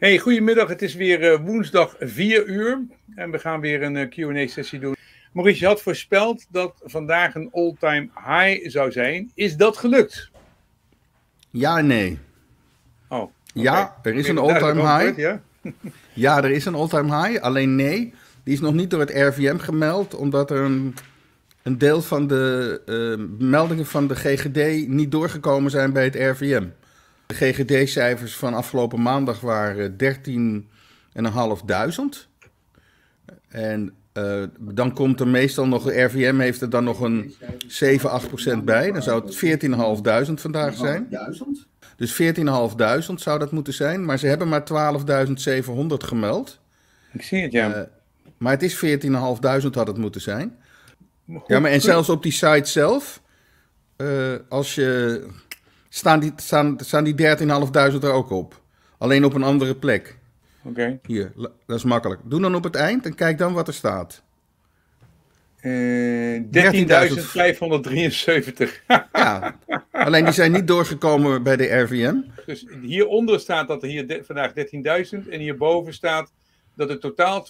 Hey, goedemiddag. Het is weer eh, woensdag 4 uur en we gaan weer een eh, Q&A-sessie doen. Maurice, je had voorspeld dat vandaag een all-time high zou zijn. Is dat gelukt? Ja nee. Oh, Ja, er is een all-time high. Ja? ja, er is een all-time high. Alleen nee, die is nog niet door het RVM gemeld, omdat er een, deel van de eh, meldingen van de GGD niet doorgekomen zijn bij het RVM. De GGD-cijfers van afgelopen maandag waren 13.500. En uh, dan komt er meestal nog, RVM heeft er dan nog een 7, 8 bij. Dan zou het 14.500 vandaag zijn. Dus 14.500 zou dat moeten zijn. Maar ze hebben maar 12.700 gemeld. Ik zie het, ja. Eh, maar het is 14.500 had het moeten zijn. ja, maar en zelfs op die site zelf, eh, als je staan die, staan, staan die 13.500 er ook op. Alleen op een andere plek. Oké. Hier, dat is makkelijk. Doe dan op het eind en kijk dan wat er staat. Uh, eh, 13.573. ja, alleen die zijn niet doorgekomen bij de RVM. Dus hieronder staat dat er hier vandaag 13.000 en hierboven staat dat het totaal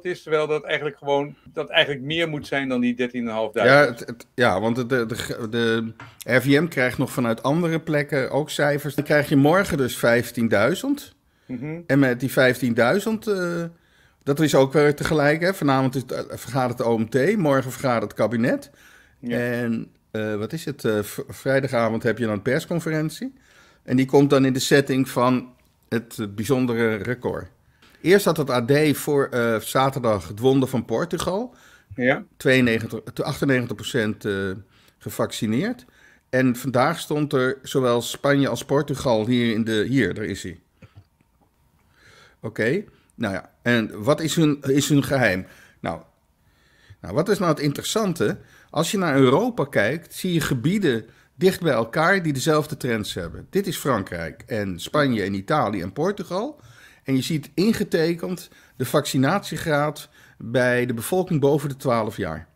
12.700 is, terwijl dat eigenlijk gewoon dat eigenlijk meer moet zijn dan die 13.500. Ja, het, ja, want de, de, de RVM krijgt nog vanuit andere plekken ook cijfers. Dan krijg je morgen dus 15.000. Mhm. En met die 15.000, eh, dat is ook weer tegelijk. Hè? Vanavond is het, eh, vergadert de OMT, morgen vergadert het kabinet. Ja. En eh, wat is het? vrijdagavond heb je dan een persconferentie. En die komt dan in de setting van het bijzondere record. Eerst had het AD voor eh, zaterdag het wonder van Portugal. Ja. 92, 98% uh, gevaccineerd. En vandaag stond er zowel Spanje als Portugal hier in de. Hier, daar is hij. Oké. Nou ja, en wat is hun, is hun geheim? Nou, nou, wat is nou het interessante? Als je naar Europa kijkt, zie je gebieden dicht bij elkaar die dezelfde trends hebben. Dit is Frankrijk en Spanje en Italië en Portugal. En je ziet ingetekend de vaccinatiegraad bij de bevolking boven de 12 jaar.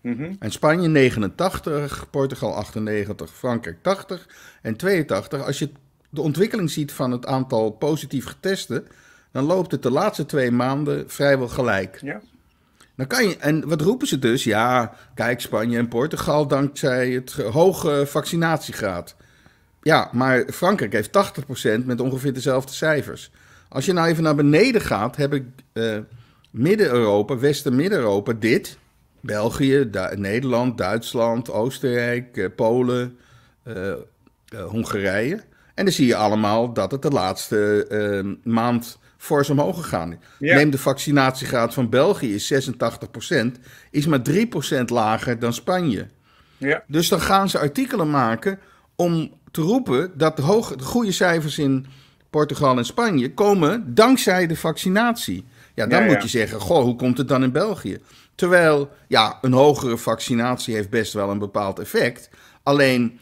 Mm En Spanje 89, Portugal 98, Frankrijk 80 en 82. Als je de ontwikkeling ziet van het aantal positief getesten, dan loopt het de laatste twee maanden vrijwel gelijk. Ja. Dan kan je, en wat roepen ze dus? Ja, kijk, Spanje en Portugal dankzij het hoge vaccinatiegraad. Ja, maar Frankrijk heeft 80% met ongeveer dezelfde cijfers. Als je nou even naar beneden gaat, heb ik eh, Midden-Europa, Westen Midden-Europa dit. België, Nederland, Duitsland, Oostenrijk, eh, Polen, eh, Hongarije. En dan zie je allemaal dat het de laatste ehm, maand fors omhoog gegaan is. Neem de vaccinatiegraad van België, is 86%, is maar 3% lager dan Spanje. Ja. Dus dan gaan ze artikelen maken om te roepen dat de, hoog, de goede cijfers in Portugal en Spanje komen dankzij de vaccinatie. Ja, dan moet je zeggen, goh, hoe komt het dan in België? Terwijl, ja, een hogere vaccinatie heeft best wel een bepaald effect. Alleen,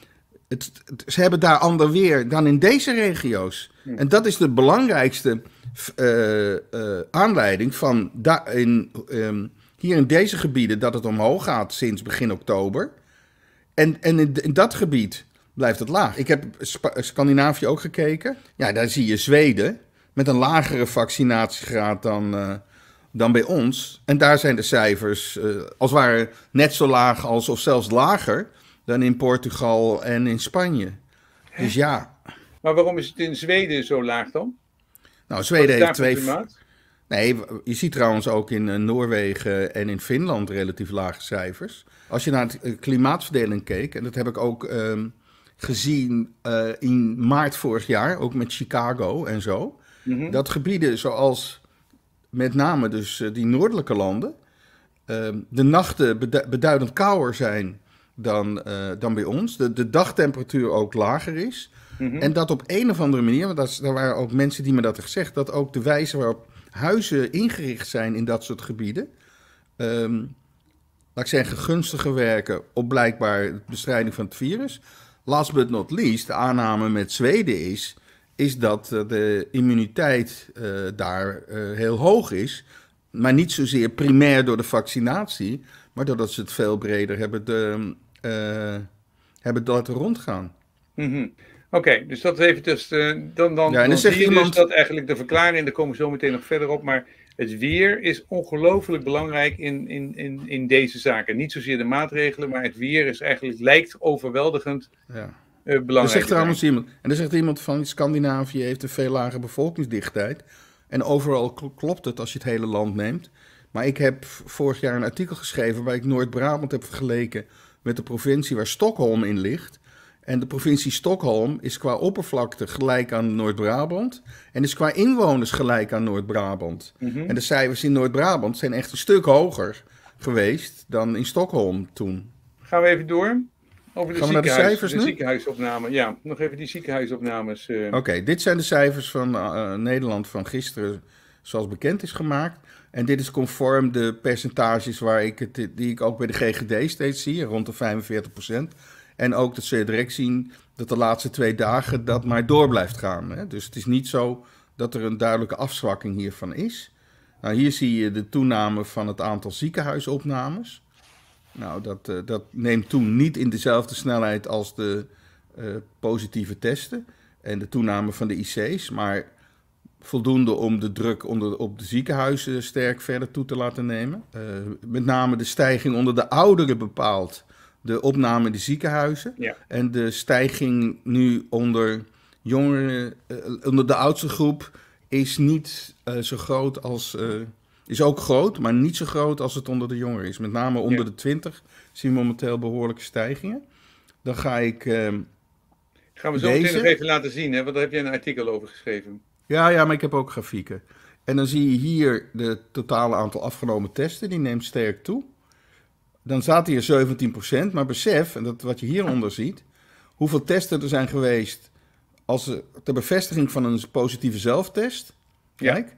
het, ze hebben daar ander weer dan in deze regio's. Hm. En dat is de belangrijkste eh, eh, aanleiding van in, ehm, hier in deze gebieden dat het omhoog gaat sinds begin oktober. En, en in, in dat gebied blijft het laag. Ik heb Scandinavië ook gekeken. Ja, daar zie je Zweden met een lagere vaccinatiegraad dan, eh, dan bij ons. En daar zijn de cijfers eh, als het ware net zo laag als, of zelfs lager dan in Portugal en in Spanje. Dus ja. Maar waarom is het in Zweden zo laag dan? Nou, Zweden heeft twee. Nee, je ziet trouwens ook in eh, Noorwegen en in Finland relatief lage cijfers. Als je naar de klimaatverdeling keek, en dat heb ik ook ehm, gezien eh, in maart vorig jaar, ook met Chicago en zo. Mhm. Dat gebieden zoals met name dus eh, die noordelijke landen, ehm, de nachten beduidend kouder zijn dan, eh, dan bij ons. De, de dagtemperatuur ook lager is. Mhm. En dat op een of andere manier, want er waren ook mensen die me dat hebben gezegd, dat ook de wijze waarop huizen ingericht zijn in dat soort gebieden. Um, laat ik zeggen, gunstiger werken op blijkbaar de bestrijding van het virus. Last but not least, de aanname met Zweden is, is dat eh, de immuniteit eh, daar eh, heel hoog is. Maar niet zozeer primair door de vaccinatie, maar doordat ze het veel breder hebben, hebben laten rondgaan. Mhm. Oké, dus dat even tussen. dan, dan, ja, en dan, dan je dus iemand... dat eigenlijk de verklaring, daar komen we zo meteen nog verder op, maar het weer is ongelooflijk belangrijk in, in, in, in deze zaken. Niet zozeer de maatregelen, maar het weer is eigenlijk, lijkt overweldigend ja. Eh, belangrijk. Er zegt trouwens iemand, en er zegt iemand van Scandinavië heeft een veel lagere bevolkingsdichtheid. En overal klopt het als je het hele land neemt. Maar ik heb vorig jaar een artikel geschreven waar ik Noord-Brabant heb vergeleken met de provincie waar Stockholm in ligt. En de provincie Stockholm is qua oppervlakte gelijk aan Noord-Brabant. En is qua inwoners gelijk aan Noord-Brabant. Mhm. En de cijfers in Noord-Brabant zijn echt een stuk hoger geweest dan in Stockholm toen. Gaan we even door? Over de, Gaan de cijfers ziekenhuisopname. Ja, nog even die ziekenhuisopnames. Eh. Oké, dit zijn de cijfers van eh, Nederland van gisteren, zoals bekend is gemaakt. En dit is conform de percentages waar ik het, die ik ook bij de GGD steeds zie, rond de 45 en ook dat je direct zien dat de laatste twee dagen dat maar door blijft gaan. Hè? Dus het is niet zo dat er een duidelijke afzwakking hiervan is. Nou, hier zie je de toename van het aantal ziekenhuisopnames. Nou, dat, eh, dat neemt toen niet in dezelfde snelheid als de eh, positieve testen en de toename van de IC's, maar voldoende om de druk onder, op de ziekenhuizen sterk verder toe te laten nemen. Eh, met name de stijging onder de ouderen bepaalt de opname in de ziekenhuizen. En de stijging nu onder jongeren, eh, onder de oudste groep, is niet eh, zo groot als. Eh, is ook groot, maar niet zo groot als het onder de jongeren is. Met name onder de 20 zien we momenteel behoorlijke stijgingen. Dan ga ik. Uh, Gaan we zo deze. even laten zien, hè? want daar heb je een artikel over geschreven. Ja, ja, maar ik heb ook grafieken. En dan zie je hier de totale aantal afgenomen testen, die neemt sterk toe dan zaten hier 17%. Maar besef, en dat wat je hieronder ziet, hoeveel testen er zijn geweest als, ter bevestiging van een positieve zelftest. Kijk.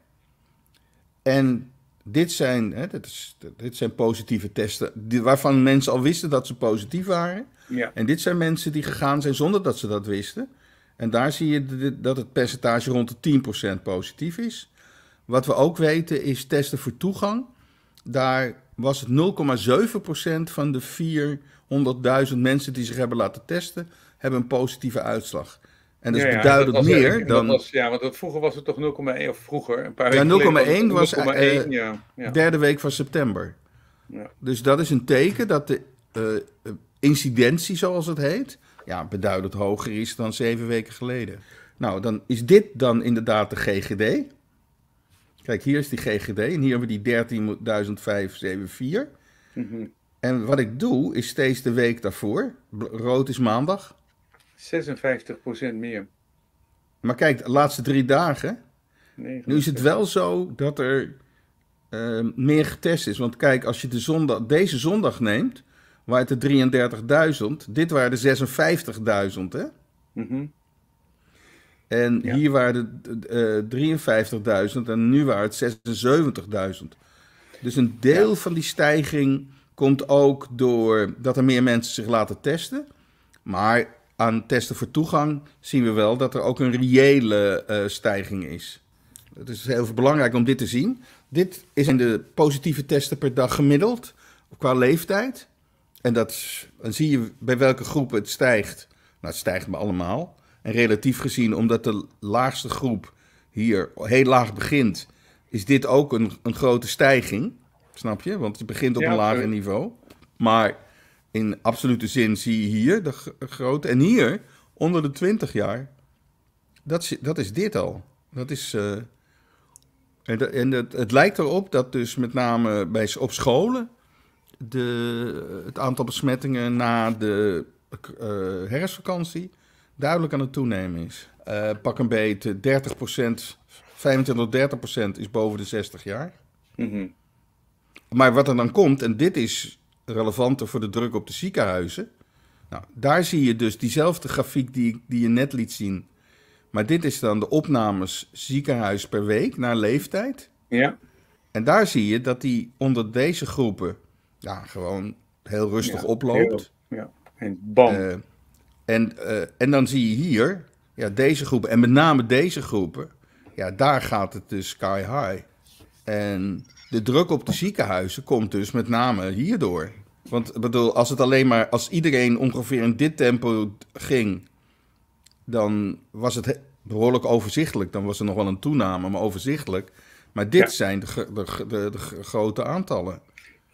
En dit zijn, hè, dit, is, dit zijn positieve testen waarvan mensen al wisten dat ze positief waren. Ja. En dit zijn mensen die gegaan zijn zonder dat ze dat wisten. En daar zie je dat het percentage rond de 10% positief is. Wat we ook weten is testen voor toegang. Daar was het 0,7% van de 400.000 mensen die zich hebben laten testen, hebben een positieve uitslag. En dat is beduidend dat was, meer ja, dan... ja, want vroeger was het toch 0,1 of vroeger, een paar weken eh, Ja, 0,1 was, was derde week van september. Dus dat is een teken dat de eh, incidentie, zoals het heet, ja, beduidend hoger is dan zeven weken geleden. Nou, dan is dit dan inderdaad de GGD. Kijk, hier is die GGD en hier hebben we die 13.574. Mhm. En wat ik doe, is steeds de week daarvoor. Rood is maandag. 56% meer. Maar kijk, de laatste drie dagen. Nu is het wel zo dat er ehm, meer getest is. Want kijk, als je de zondag, deze zondag neemt, waar het de 33.000. Dit waren de 56.000, hè? Mhm. En hier waren het 53.000 eh, en nu waren het 76.000. Dus een deel van die stijging komt ook door dat er meer mensen zich laten testen. Maar aan testen voor toegang zien we wel dat er ook een reële eh, stijging is. Het is heel belangrijk om dit te zien. Dit is in de positieve testen per dag gemiddeld qua leeftijd. En dat, dan zie je bij welke groepen het stijgt. Nou, het stijgt bij allemaal. En relatief gezien, omdat de laagste groep hier heel laag begint, is dit ook een, een grote stijging. Snap je? Want het begint op een lager niveau. Maar in absolute zin zie je hier de grote. En hier, onder de 20 jaar, dat is, dat is dit al. Dat is. Eh, en, en het, lijkt erop dat dus met name bij, op scholen de, het aantal besmettingen na de uh, herfstvakantie duidelijk aan het toenemen is. Eh, pak een beet, 30%, 25 tot 30% is boven de 60 jaar. Mhm. Maar wat er dan komt, en dit is relevanter voor de druk op de ziekenhuizen. Nou, daar zie je dus diezelfde grafiek die, die je net liet zien. Maar dit is dan de opnames ziekenhuis per week naar leeftijd. Ja. En daar zie je dat die onder deze groepen ja, gewoon heel rustig oploopt. ja, en bam. Eh, en, eh, en dan zie je hier, ja, deze groepen, en met name deze groepen, ja, daar gaat het dus sky high. En de druk op de ziekenhuizen komt dus met name hierdoor. Want bedoel, als het alleen maar, als iedereen ongeveer in dit tempo ging, dan was het behoorlijk overzichtelijk. Dan was er nog wel een toename, maar overzichtelijk. Maar dit zijn de, de, de, de grote aantallen.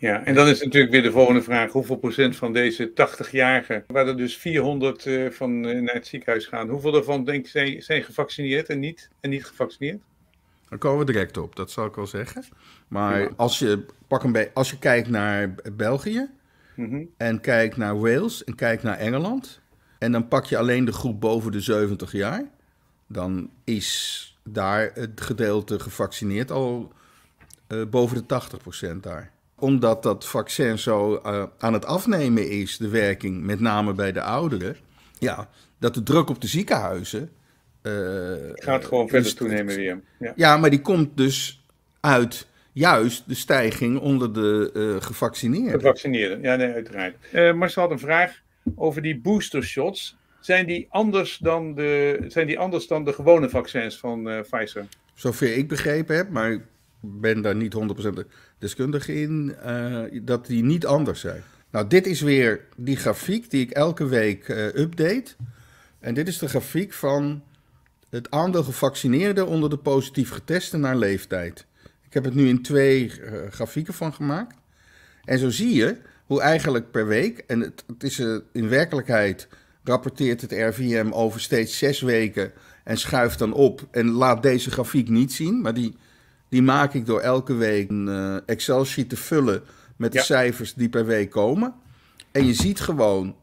Ja, en dan is natuurlijk weer de volgende vraag: hoeveel procent van deze 80-jarigen, waar er dus 400 eh, van eh, naar het ziekenhuis gaan, hoeveel daarvan denk je zijn gevaccineerd en niet, en niet gevaccineerd? Dan komen we direct op, dat zal ik wel zeggen. Maar als, je, pak een als je kijkt naar België, mhm. en kijkt naar Wales, en kijkt naar Engeland, en dan pak je alleen de groep boven de 70 jaar, dan is daar het gedeelte gevaccineerd al eh, boven de 80% daar omdat dat vaccin zo eh, aan het afnemen is, de werking, met name bij de ouderen, ja, dat de druk op de ziekenhuizen. Eh, gaat gewoon verder toenemen weer. Ja. ja. maar die komt dus uit juist de stijging onder de uh, gevaccineerden. Gevaccineerden, ja, nee, uiteraard. Uh, ze had een vraag over die boostershots. Zijn die anders dan de, zijn die anders dan de gewone vaccins van Pfizer? Zover ik begrepen heb, maar ben daar niet 100% deskundig in, eh, dat die niet anders zijn. Nou, dit is weer die grafiek die ik elke week eh, update. En dit is de grafiek van het aandeel gevaccineerden onder de positief getesten naar leeftijd. Ik heb het nu in twee eh, grafieken van gemaakt. En zo zie je hoe eigenlijk per week, en het, het is in werkelijkheid rapporteert het RVM over steeds zes weken en schuift dan op en laat deze grafiek niet zien, maar die die maak ik door elke week een eh, Excel-sheet te vullen met de cijfers die per week komen. En je ziet gewoon,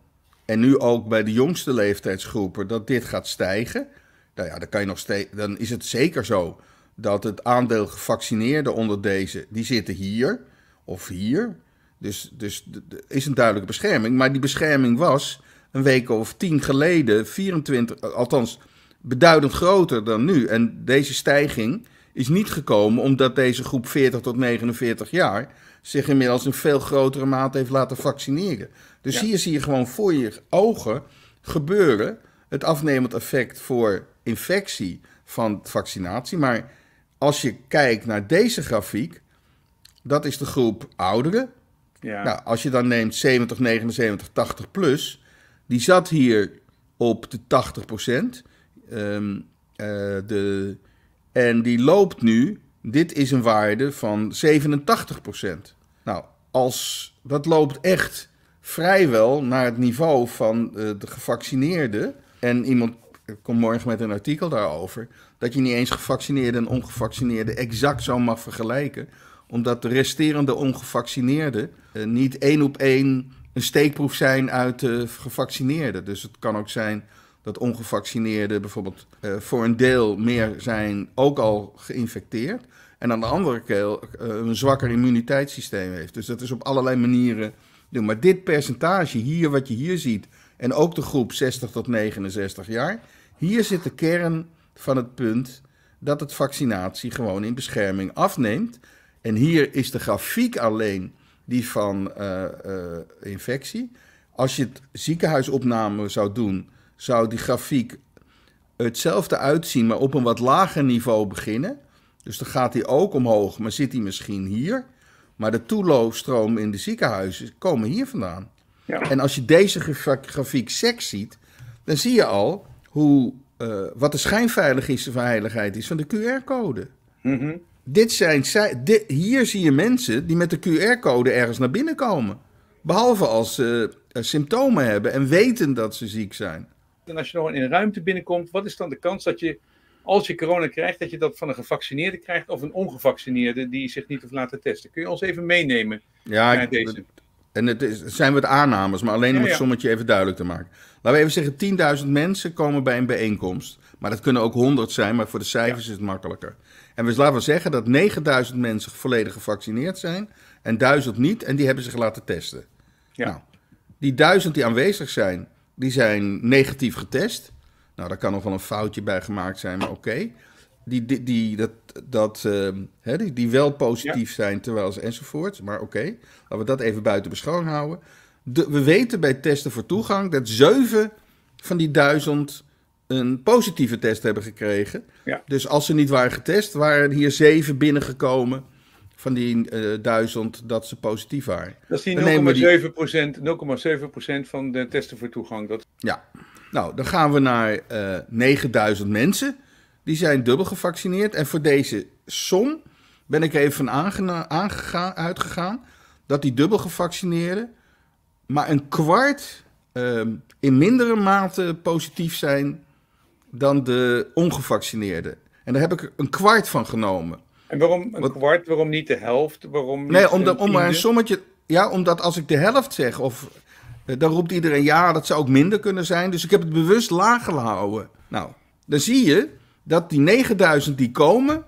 en nu ook bij de jongste leeftijdsgroepen, dat dit gaat stijgen. Nou ja, dan, kan je nog steeds, dan is het zeker zo dat het aandeel gevaccineerden onder deze, die zitten hier of hier. Dus, dus is een duidelijke bescherming. Maar die bescherming was een week of tien geleden, 24, eh, althans beduidend groter dan nu. En deze stijging is niet gekomen omdat deze groep 40 tot 49 jaar zich inmiddels in veel grotere mate heeft laten vaccineren. Dus hier zie je gewoon voor je ogen gebeuren het afnemend effect voor infectie van vaccinatie. Maar als je kijkt naar deze grafiek, dat is de groep ouderen. Ja. Nou, als je dan neemt 70, 79, 80 plus, die zat hier op de 80 procent. Ehm, eh, de en die loopt nu, dit is een waarde van 87%. Nou, als, dat loopt echt vrijwel naar het niveau van eh, de gevaccineerden. En iemand komt morgen met een artikel daarover. Dat je niet eens gevaccineerde en ongevaccineerden exact zo mag vergelijken. Omdat de resterende ongevaccineerden eh, niet één op één een steekproef zijn uit de gevaccineerden. Dus het kan ook zijn dat ongevaccineerden bijvoorbeeld eh, voor een deel meer zijn ook al geïnfecteerd. En aan de andere kant eh, een zwakker immuniteitssysteem heeft. Dus dat is op allerlei manieren Maar dit percentage hier, wat je hier ziet, en ook de groep 60 tot 69 jaar, hier zit de kern van het punt dat het vaccinatie gewoon in bescherming afneemt. En hier is de grafiek alleen die van eh, infectie. Als je het ziekenhuisopname zou doen zou die grafiek hetzelfde uitzien, maar op een wat lager niveau beginnen. Dus dan gaat hij ook omhoog, maar zit hij misschien hier. Maar de toeloofstroom in de ziekenhuizen komen hier vandaan. Ja. En als je deze grafiek seks ziet, dan zie je al hoe, eh, wat de schijnveiligste veiligheid is van de QR-code. Mhm. Dit zijn, hier zie je mensen die met de QR-code ergens naar binnen komen. Behalve als ze eh, symptomen hebben en weten dat ze ziek zijn. En als je nog in een ruimte binnenkomt, wat is dan de kans dat je, als je corona krijgt, dat je dat van een gevaccineerde krijgt of een ongevaccineerde die zich niet heeft laten testen? Kun je ons even meenemen ja, naar En het, is, zijn wat aannames, maar alleen om het sommetje even duidelijk te maken. Laten we even zeggen, 10.000 mensen komen bij een bijeenkomst. Maar dat kunnen ook 100 zijn, maar voor de cijfers is het makkelijker. En we laten we zeggen dat 9000 mensen volledig gevaccineerd zijn en 1000 niet. En die hebben zich laten testen. Ja. Nou, die 1000 die aanwezig zijn, die zijn negatief getest. Nou, daar kan nog wel een foutje bij gemaakt zijn, maar oké. Die, die, die, dat, dat, ehm, die, die wel positief zijn, terwijl ze enzovoort. Maar oké, laten we dat even buiten beschouwing houden. we weten bij testen voor toegang dat zeven van die duizend een positieve test hebben gekregen. Dus als ze niet waren getest, waren hier zeven binnengekomen van die eh, duizend dat ze positief waren. Dat is die 0,7% van de testen voor toegang. Dat... Ja, nou dan gaan we naar 9000 eh, mensen. Die zijn dubbel gevaccineerd. En voor deze som ben ik even van aangegaan, uitgegaan dat die dubbel gevaccineerden maar een kwart ehm, in mindere mate positief zijn dan de ongevaccineerden. En daar heb ik een kwart van genomen. En waarom een kwart, waarom niet de helft? Waarom niet nee, om, om maar een sommetje. Ja, omdat als ik de helft zeg, of, eh, dan roept iedereen ja, dat zou ook minder kunnen zijn. Dus ik heb het bewust laag gehouden. Nou, dan zie je dat die 9000 die komen,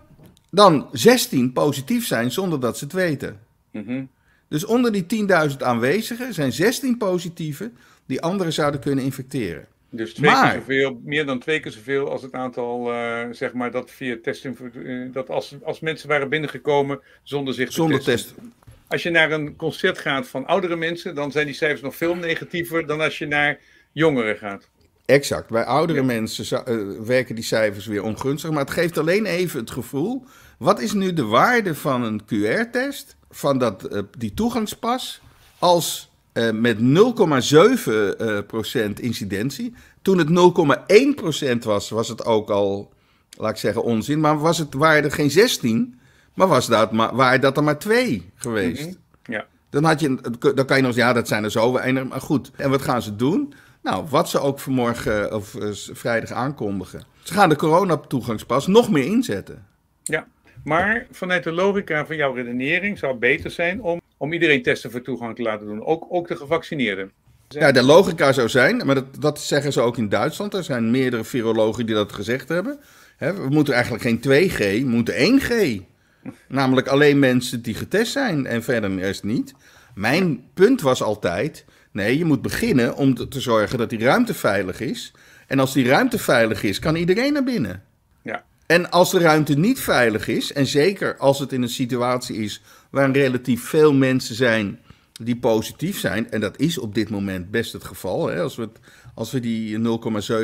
dan 16 positief zijn zonder dat ze het weten. Mhm. Dus onder die 10.000 aanwezigen zijn 16 positieve die anderen zouden kunnen infecteren. Dus twee keer zoveel, meer dan twee keer zoveel als het aantal, eh, zeg maar, dat via testing, eh, dat als, als mensen waren binnengekomen zonder zich te testen. Als je naar een concert gaat van oudere mensen, dan zijn die cijfers nog veel negatiever dan als je naar jongeren gaat. Exact. Bij oudere mensen eh, werken die cijfers weer ongunstig. Maar het geeft alleen even het gevoel. Wat is nu de waarde van een QR-test? Van dat, die toegangspas? Als eh, met 0,7% eh, incidentie. Toen het 0,1% was, was het ook al, laat ik zeggen, onzin. Maar was het, waren er geen 16, maar, was dat maar waren dat er maar 2 geweest. Mhm. Ja. Dan, had je, dan kan je nog ja, dat zijn er zo weinig, maar goed. En wat gaan ze doen? Nou, wat ze ook vanmorgen eh, of vrijdag aankondigen. Ze gaan de coronatoegangspas nog meer inzetten. Ja, maar vanuit de logica van jouw redenering zou het beter zijn om, om iedereen testen voor toegang te laten doen, ook, ook de gevaccineerden. Ja, de logica zou zijn, maar dat, dat zeggen ze ook in Duitsland. Er zijn meerdere virologen die dat gezegd hebben. we moeten eigenlijk geen 2G, we moeten 1G. Namelijk alleen mensen die getest zijn en verder eerst niet. Mijn punt was altijd: nee, je moet beginnen om te zorgen dat die ruimte veilig is. En als die ruimte veilig is, kan iedereen naar binnen. En als de ruimte niet veilig is, en zeker als het in een situatie is waar relatief veel mensen zijn die positief zijn, en dat is op dit moment best het geval, hè, als, we als we die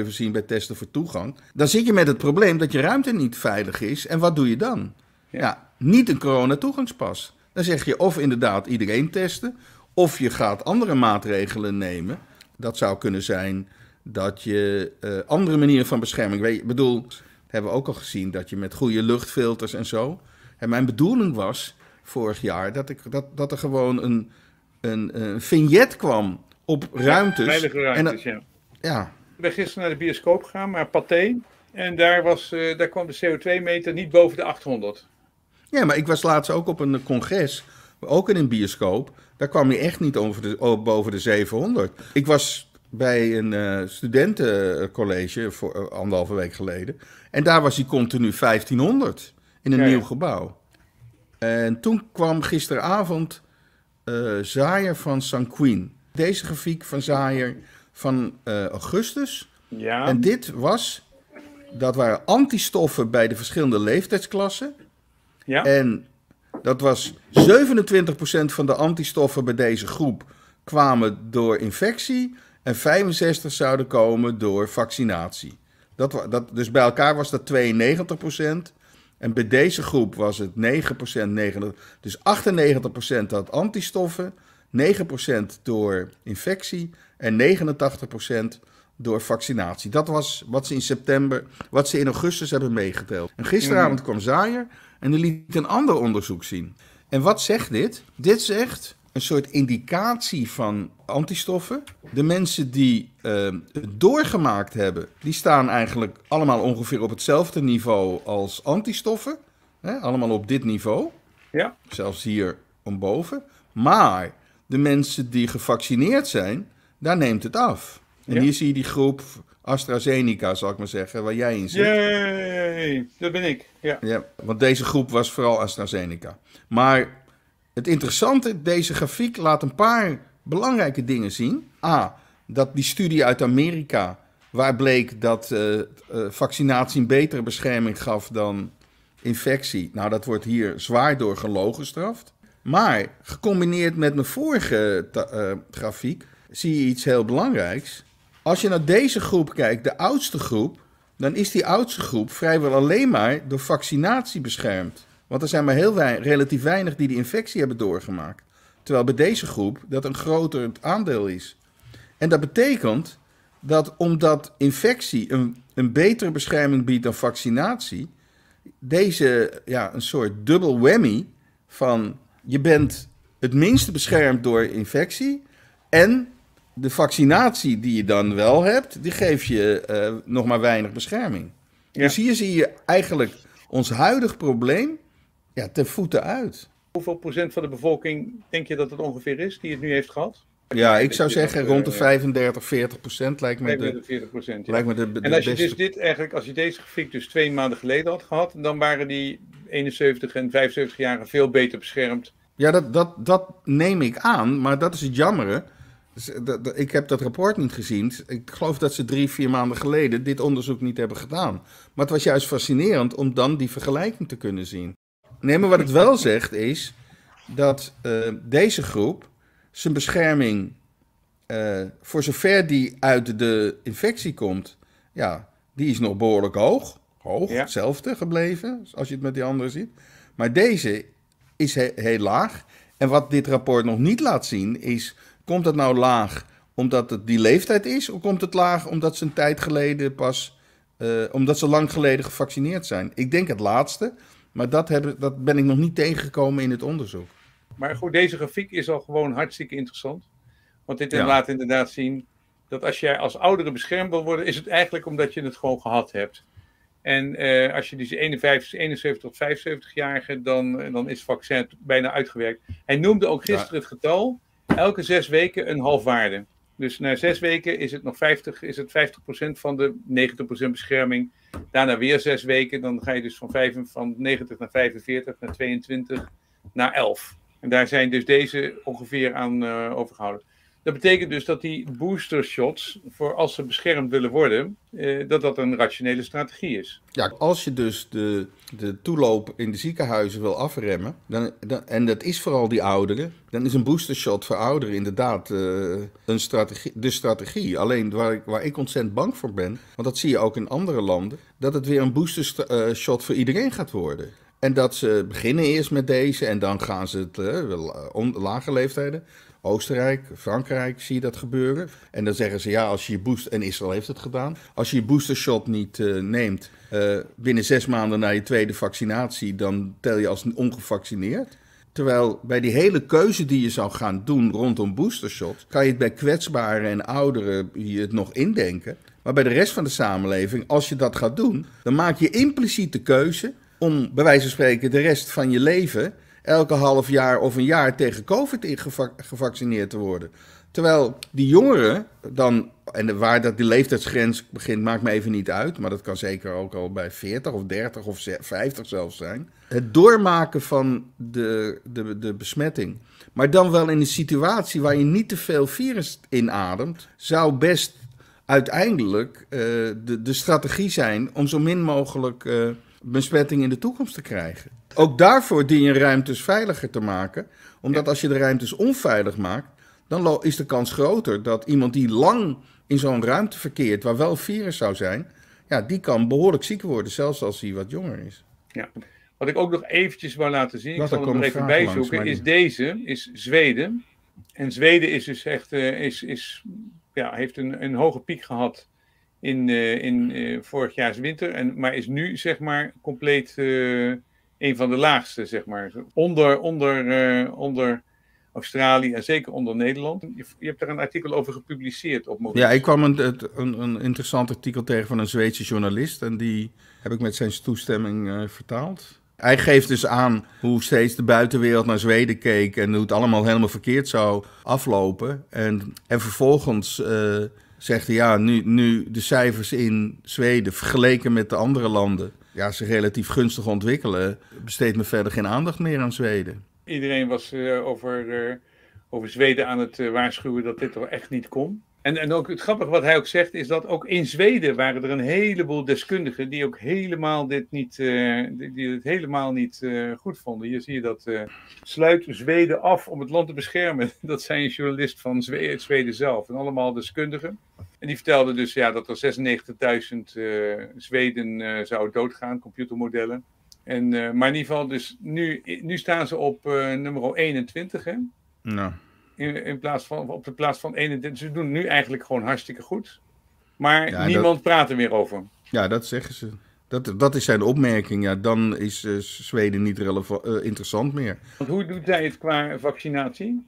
0,7 zien bij testen voor toegang, dan zit je met het probleem dat je ruimte niet veilig is. En wat doe je dan? Ja, niet een coronatoegangspas. Dan zeg je of inderdaad iedereen testen, of je gaat andere maatregelen nemen. Dat zou kunnen zijn dat je eh, andere manieren van bescherming. Weet bedoel, hebben we ook al gezien dat je met goede luchtfilters en zo. En mijn bedoeling was vorig jaar dat, ik, dat, dat er gewoon een, een, vignet kwam op ruimtes. veilige ruimtes, en, ja. ja. Ik ben gisteren naar de bioscoop gegaan, maar Pathé. En daar, was, eh, daar kwam de CO2-meter niet boven de 800. Ja, maar ik was laatst ook op een congres, ook in een bioscoop. Daar kwam je echt niet over de, oh, boven de 700. Ik was bij een eh, studentencollege voor, uh, anderhalve week geleden. En daar was hij continu 1500 in een nieuw gebouw. En toen kwam gisteravond uh, Zaaier van Sanquin. Deze grafiek van Zaaier van augustus. Ja. En dit was, dat waren antistoffen bij de verschillende leeftijdsklassen. Ja. En dat was 27% van de antistoffen bij deze groep kwamen door infectie en 65 zouden komen door vaccinatie. Dat, dat, dus bij elkaar was dat 92 procent. En bij deze groep was het 9 procent, dus 98 procent had antistoffen, 9 procent door infectie en 89 procent door vaccinatie. Dat was wat ze in september, wat ze in augustus hebben meegeteld. En gisteravond mm. kwam Zaaier en die liet een ander onderzoek zien. En wat zegt dit? Dit zegt een soort indicatie van antistoffen. De mensen die ehm, het doorgemaakt hebben, die staan eigenlijk allemaal ongeveer op hetzelfde niveau als antistoffen. Hè? Allemaal op dit niveau. Ja. Zelfs hier omboven. Maar de mensen die gevaccineerd zijn, daar neemt het af. En hier zie je die groep AstraZeneca, zal ik maar zeggen, waar jij in zit. Jee, dat ben ik. Ja. ja. want deze groep was vooral AstraZeneca. Maar het interessante, deze grafiek laat een paar belangrijke dingen zien. A, dat die studie uit Amerika, waar bleek dat eh, eh, vaccinatie een betere bescherming gaf dan infectie. Nou, dat wordt hier zwaar door gelogen Maar gecombineerd met mijn vorige eh, grafiek zie je iets heel belangrijks. Als je naar deze groep kijkt, de oudste groep, dan is die oudste groep vrijwel alleen maar door vaccinatie beschermd. Want er zijn maar heel weinig, relatief weinig die die infectie hebben doorgemaakt. Terwijl bij deze groep dat een groter aandeel is. En dat betekent dat omdat infectie een, een betere bescherming biedt dan vaccinatie, deze ja, een soort dubbel whammy van je bent het minste beschermd door infectie en de vaccinatie die je dan wel hebt, die geeft je eh, nog maar weinig bescherming. Dus hier zie je eigenlijk ons huidig probleem ja, te voeten uit. Hoeveel procent van de bevolking denk je dat het ongeveer is die het nu heeft gehad? Ja, ik zou zeggen rond de 35, eh, 40 procent lijkt me de, 40 lijkt de, En als je dus dit eigenlijk, als je deze grafiek dus twee maanden geleden had gehad, dan waren die 71 en 75 jaren veel beter beschermd. Ja, dat, dat, dat neem ik aan, maar dat is het jammere. Dus, eh, ik heb dat rapport niet gezien. Ik geloof dat ze drie, vier maanden geleden dit onderzoek niet hebben gedaan. Maar het was juist fascinerend om dan die vergelijking te kunnen zien. Nee, maar wat het wel zegt is dat eh, deze groep zijn bescherming, eh, voor zover die uit de infectie komt, ja, die is nog behoorlijk hoog. Hoog, hetzelfde gebleven, als je het met die anderen ziet. Maar deze is heel laag. En wat dit rapport nog niet laat zien is, komt dat nou laag omdat het die leeftijd is? Of komt het laag omdat ze een tijd geleden pas, eh, omdat ze lang geleden gevaccineerd zijn? Ik denk het laatste. Maar dat, hebben, dat ben ik nog niet tegengekomen in het onderzoek. Maar goed, deze grafiek is al gewoon hartstikke interessant. Want dit laat inderdaad zien dat als jij als oudere beschermd wil worden, is het eigenlijk omdat je het gewoon gehad hebt. En eh, als je die 51, 71 tot 75-jarigen, dan, eh, dan is het vaccin bijna uitgewerkt. Hij noemde ook gisteren het getal, elke zes weken een waarde. Dus na zes weken is het nog 50, is het 50% van de 90% bescherming. Daarna weer zes weken. Dan ga je dus van, 5, van 90 naar 45, naar 22, naar 11. En daar zijn dus deze ongeveer aan eh, overgehouden. Dat betekent dus dat die booster shots, voor als ze beschermd willen worden, eh, dat dat een rationele strategie is. Ja, als je dus de, de toeloop in de ziekenhuizen wil afremmen, dan, dan en dat is vooral die ouderen, dan is een booster shot voor ouderen inderdaad eh, een strategie, de strategie. Alleen waar ik, waar ik ontzettend bang voor ben, want dat zie je ook in andere landen, dat het weer een booster eh, shot voor iedereen gaat worden. En dat ze beginnen eerst met deze en dan gaan ze het uh, eh, lage leeftijden. Oostenrijk, Frankrijk zie je dat gebeuren. En dan zeggen ze ja, als je je boost, en Israël heeft het gedaan, als je je boostershot niet eh, neemt eh, binnen zes maanden na je tweede vaccinatie, dan tel je als ongevaccineerd. Terwijl bij die hele keuze die je zou gaan doen rondom boostershot, kan je het bij kwetsbaren en ouderen je het nog indenken. Maar bij de rest van de samenleving, als je dat gaat doen, dan maak je impliciet de keuze om bij wijze van spreken de rest van je leven elke half jaar of een jaar tegen COVID gevaccineerd te worden. Terwijl die jongeren dan, en waar dat die leeftijdsgrens begint, maakt me even niet uit. Maar dat kan zeker ook al bij 40 of 30 of 50 zelfs zijn. Het doormaken van de, de, de besmetting. Maar dan wel in een situatie waar je niet te veel virus inademt, zou best uiteindelijk eh, de, de strategie zijn om zo min mogelijk eh, besmetting in de toekomst te krijgen. Ook daarvoor dien je ruimtes veiliger te maken. Omdat als je de ruimtes onveilig maakt, dan is de kans groter dat iemand die lang in zo'n ruimte verkeert, waar wel virus zou zijn, ja, die kan behoorlijk ziek worden, zelfs als hij wat jonger is. Ja. Wat ik ook nog eventjes wil laten zien, ik zal hem er even bijzoeken, is deze, is Zweden. En Zweden is dus echt, eh, is, is, ja, heeft een, een hoge piek gehad in, eh, in eh, vorig jaar winter, en, maar is nu zeg maar compleet een van de laagste, zeg maar. Onder, onder, eh, onder Australië en zeker onder Nederland. Je, hebt daar een artikel over gepubliceerd op Ja, ik kwam een, een, interessant artikel tegen van een Zweedse journalist. En die heb ik met zijn toestemming eh, vertaald. Hij geeft dus aan hoe steeds de buitenwereld naar Zweden keek en hoe het allemaal helemaal verkeerd zou aflopen. En, en vervolgens eh, zegt hij, ja, nu, nu de cijfers in Zweden vergeleken met de andere landen ja, zich relatief gunstig ontwikkelen, besteedt me verder geen aandacht meer aan Zweden. Iedereen was eh, over, eh, over Zweden aan het eh, waarschuwen dat dit toch echt niet kon. En, en ook het grappige wat hij ook zegt is dat ook in Zweden waren er een heleboel deskundigen die ook helemaal dit niet, eh, die, het helemaal niet eh, goed vonden. Hier zie je dat eh, sluit Zweden af om het land te beschermen. Dat zijn een journalist van Zweden, zelf en allemaal deskundigen. En die vertelde dus ja, dat er 96.000 Zweden zouden doodgaan, computermodellen. En, maar in ieder geval, dus nu, nu staan ze op nummer 21. Hè? Nou. In, in plaats van, op de plaats van 21. Ze doen nu eigenlijk gewoon hartstikke goed. Maar niemand praat er meer over. Ja, dat zeggen ze. Dat, dat is zijn opmerking. Ja, dan is eh, Zweden niet eh, interessant meer. Want hoe doet zij het qua vaccinatie?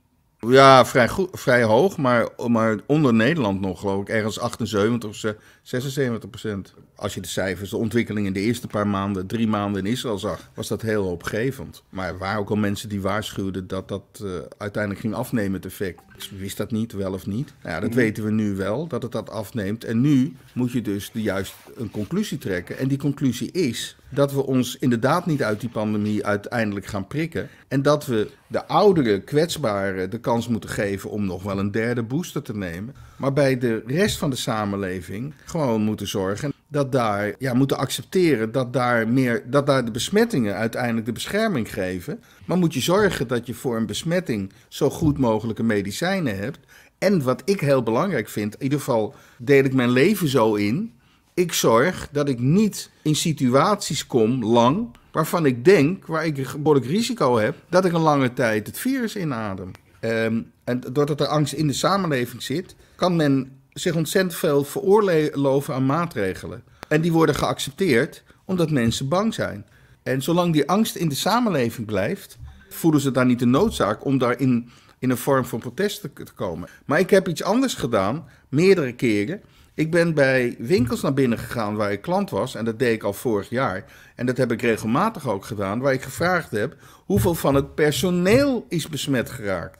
Ja, vrij, goed, vrij hoog, maar, maar onder Nederland nog, geloof ik. Ergens 78 of 76 procent. Als je de cijfers, de ontwikkeling in de eerste paar maanden, drie maanden in Israël zag, was dat heel hoopgevend. Maar er waren ook al mensen die waarschuwden dat dat uh, uiteindelijk ging afnemen, het effect. wist dat niet, wel of niet. Nou ja, dat mhm. weten we nu wel, dat het dat afneemt. En nu moet je dus de, juist een conclusie trekken. En die conclusie is dat we ons inderdaad niet uit die pandemie uiteindelijk gaan prikken. En dat we de oudere, kwetsbaren eh, de kans moeten geven om nog wel een derde booster te nemen. Maar bij de rest van de samenleving gewoon moeten zorgen dat daar, ja, moeten accepteren dat daar, meer, dat daar de besmettingen uiteindelijk de bescherming geven. Maar moet je zorgen dat je voor een besmetting zo goed mogelijke medicijnen hebt. En wat ik heel belangrijk vind, in ieder geval deel ik mijn leven zo in ik zorg dat ik niet in situaties kom, lang, waarvan ik denk, waar ik een behoorlijk risico heb, dat ik een lange tijd het virus inadem. Ehm, en doordat er angst in de samenleving zit, kan men zich ontzettend veel veroorloven aan maatregelen. En die worden geaccepteerd omdat mensen bang zijn. En zolang die angst in de samenleving blijft, voelen ze daar niet de noodzaak om daarin in een vorm van protest te komen. Maar ik heb iets anders gedaan, meerdere keren. Ik ben bij winkels naar binnen gegaan waar ik klant was. En dat deed ik al vorig jaar. En dat heb ik regelmatig ook gedaan. Waar ik gevraagd heb hoeveel van het personeel is besmet geraakt.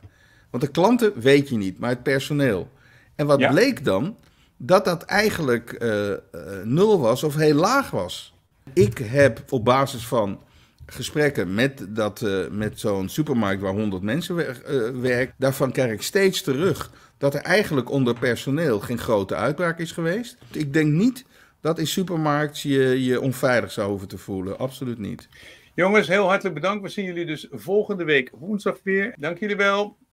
Want de klanten weet je niet, maar het personeel. En wat bleek dan? Dat dat eigenlijk eh, eh, nul was of heel laag was. Ik heb op basis van gesprekken met, dat, eh, met zo'n supermarkt waar 100 mensen eh, werken, daarvan krijg ik steeds terug dat er eigenlijk onder personeel geen grote uitbraak is geweest. Ik denk niet dat in supermarkten je je onveilig zou hoeven te voelen. Absoluut niet. Jongens, heel hartelijk bedankt. We zien jullie dus volgende week woensdag weer. Dank jullie wel.